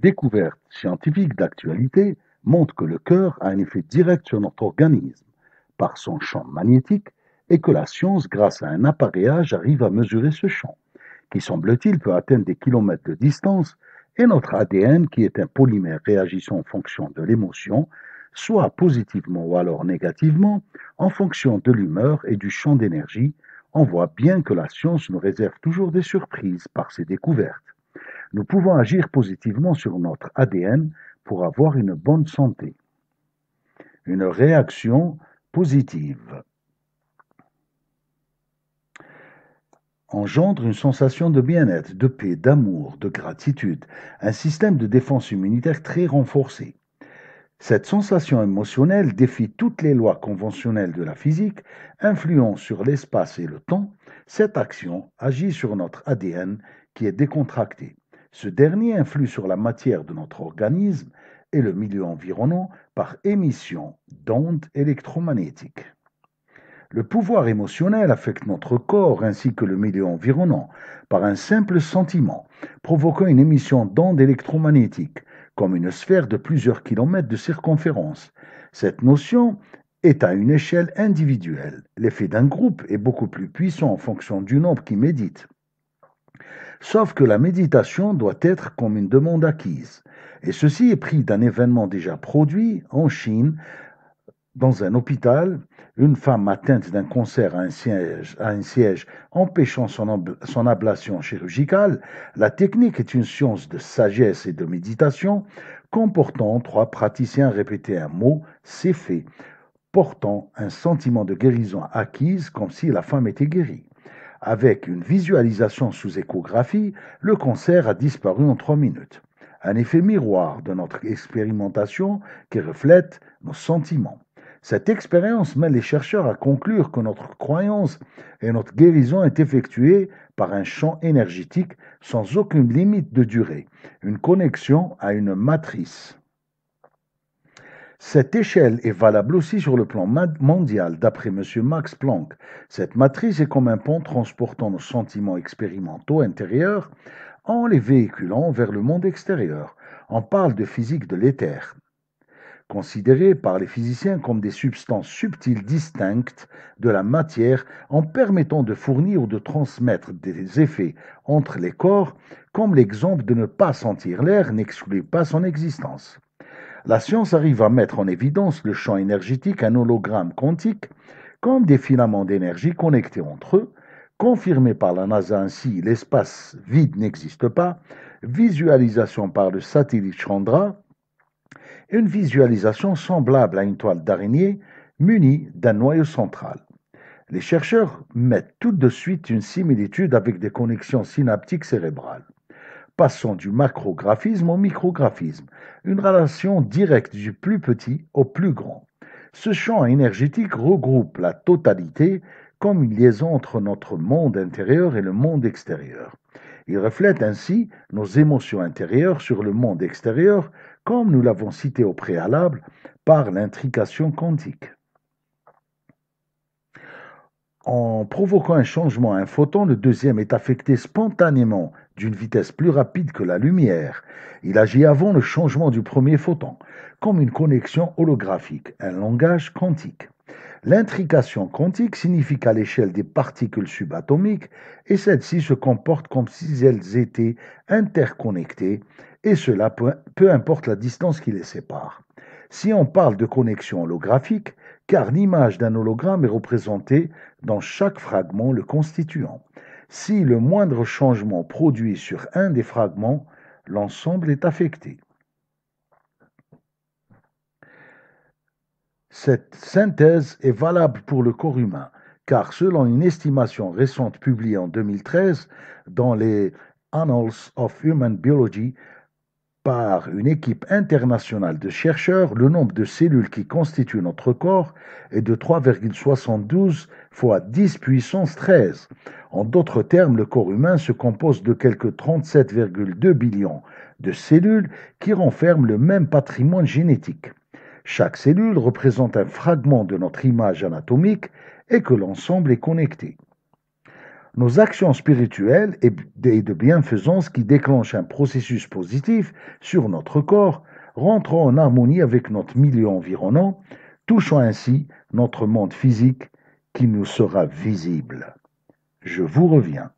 découvertes scientifiques d'actualité montrent que le cœur a un effet direct sur notre organisme par son champ magnétique et que la science, grâce à un appareillage, arrive à mesurer ce champ, qui semble-t-il peut atteindre des kilomètres de distance, et notre ADN, qui est un polymère réagissant en fonction de l'émotion, soit positivement ou alors négativement, en fonction de l'humeur et du champ d'énergie, on voit bien que la science nous réserve toujours des surprises par ses découvertes nous pouvons agir positivement sur notre ADN pour avoir une bonne santé. Une réaction positive engendre une sensation de bien-être, de paix, d'amour, de gratitude, un système de défense immunitaire très renforcé. Cette sensation émotionnelle défie toutes les lois conventionnelles de la physique, influant sur l'espace et le temps. Cette action agit sur notre ADN qui est décontracté. Ce dernier influe sur la matière de notre organisme et le milieu environnant par émission d'ondes électromagnétiques. Le pouvoir émotionnel affecte notre corps ainsi que le milieu environnant par un simple sentiment, provoquant une émission d'ondes électromagnétiques, comme une sphère de plusieurs kilomètres de circonférence. Cette notion est à une échelle individuelle. L'effet d'un groupe est beaucoup plus puissant en fonction du nombre qui médite. Sauf que la méditation doit être comme une demande acquise, et ceci est pris d'un événement déjà produit en Chine. Dans un hôpital, une femme atteinte d'un cancer à un siège, siège empêchant son, son ablation chirurgicale, la technique est une science de sagesse et de méditation comportant trois praticiens répéter un mot, c'est fait, portant un sentiment de guérison acquise comme si la femme était guérie. Avec une visualisation sous échographie, le cancer a disparu en trois minutes. Un effet miroir de notre expérimentation qui reflète nos sentiments. Cette expérience met les chercheurs à conclure que notre croyance et notre guérison est effectuée par un champ énergétique sans aucune limite de durée, une connexion à une matrice. Cette échelle est valable aussi sur le plan mondial, d'après M. Max Planck. Cette matrice est comme un pont transportant nos sentiments expérimentaux intérieurs en les véhiculant vers le monde extérieur. On parle de physique de l'éther, Considérée par les physiciens comme des substances subtiles distinctes de la matière en permettant de fournir ou de transmettre des effets entre les corps, comme l'exemple de ne pas sentir l'air n'exclut pas son existence la science arrive à mettre en évidence le champ énergétique, un hologramme quantique, comme des filaments d'énergie connectés entre eux, confirmés par la NASA ainsi l'espace vide n'existe pas, visualisation par le satellite Chandra, une visualisation semblable à une toile d'araignée munie d'un noyau central. Les chercheurs mettent tout de suite une similitude avec des connexions synaptiques cérébrales. Passons du macrographisme au micrographisme, une relation directe du plus petit au plus grand. Ce champ énergétique regroupe la totalité comme une liaison entre notre monde intérieur et le monde extérieur. Il reflète ainsi nos émotions intérieures sur le monde extérieur, comme nous l'avons cité au préalable, par l'intrication quantique. En provoquant un changement, un photon, le deuxième est affecté spontanément d'une vitesse plus rapide que la lumière. Il agit avant le changement du premier photon, comme une connexion holographique, un langage quantique. L'intrication quantique signifie qu'à l'échelle des particules subatomiques, et celles-ci se comportent comme si elles étaient interconnectées, et cela peu importe la distance qui les sépare. Si on parle de connexion holographique, car l'image d'un hologramme est représentée dans chaque fragment le constituant. Si le moindre changement produit sur un des fragments, l'ensemble est affecté. Cette synthèse est valable pour le corps humain, car selon une estimation récente publiée en 2013 dans les Annals of Human Biology, par une équipe internationale de chercheurs, le nombre de cellules qui constituent notre corps est de 3,72 fois 10 puissance 13. En d'autres termes, le corps humain se compose de quelque 37,2 billions de cellules qui renferment le même patrimoine génétique. Chaque cellule représente un fragment de notre image anatomique et que l'ensemble est connecté nos actions spirituelles et de bienfaisance qui déclenchent un processus positif sur notre corps, rentrant en harmonie avec notre milieu environnant, touchant ainsi notre monde physique qui nous sera visible. Je vous reviens.